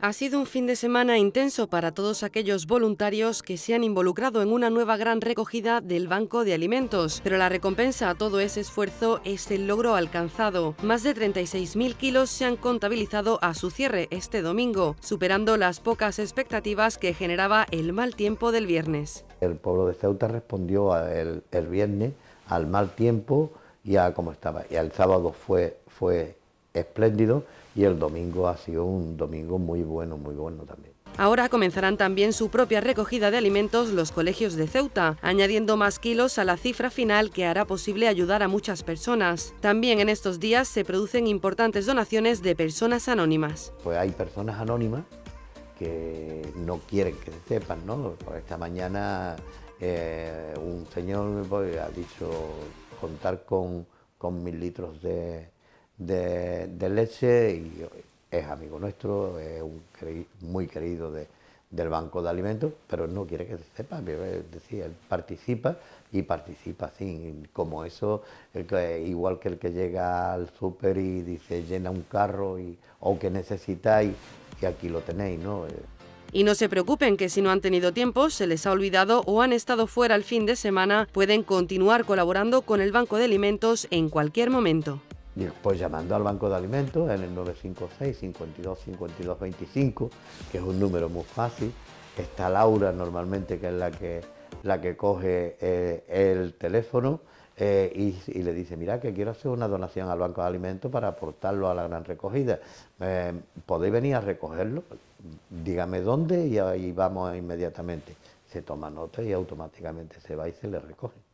Ha sido un fin de semana intenso para todos aquellos voluntarios que se han involucrado en una nueva gran recogida del Banco de Alimentos, pero la recompensa a todo ese esfuerzo es el logro alcanzado. Más de 36.000 kilos se han contabilizado a su cierre este domingo, superando las pocas expectativas que generaba el mal tiempo del viernes. El pueblo de Ceuta respondió el, viernes al mal tiempo y a cómo estaba, y el sábado fue, fue espléndido y el domingo ha sido un domingo muy bueno, muy bueno también. Ahora comenzarán también su propia recogida de alimentos los colegios de Ceuta, añadiendo más kilos a la cifra final que hará posible ayudar a muchas personas. También en estos días se producen importantes donaciones de personas anónimas. Pues hay personas anónimas que no quieren que sepan, ¿no? Por pues esta mañana eh, un señor pues, ha dicho contar con, con mil litros de, de, Leche y es amigo nuestro, es un muy querido del Banco de Alimentos, pero no quiere que se sepa, es eh, decir, participa y participa así, como eso, igual que el que llega al súper y dice llena un carro o que necesitáis y aquí lo tenéis, ¿no? Eh. Y no se preocupen que si no han tenido tiempo, se les ha olvidado o han estado fuera el fin de semana, pueden continuar colaborando con el Banco de Alimentos en cualquier momento pues llamando al Banco de Alimentos en el 956 52 52 25, que es un número muy fácil. Está Laura normalmente, que es la que, la que coge eh, el teléfono eh, y, le dice, mira, que quiero hacer una donación al Banco de Alimentos para aportarlo a la gran recogida. Eh, ¿Podéis venir a recogerlo? Dígame dónde y ahí vamos inmediatamente. Se toma nota y automáticamente se va y se le recoge.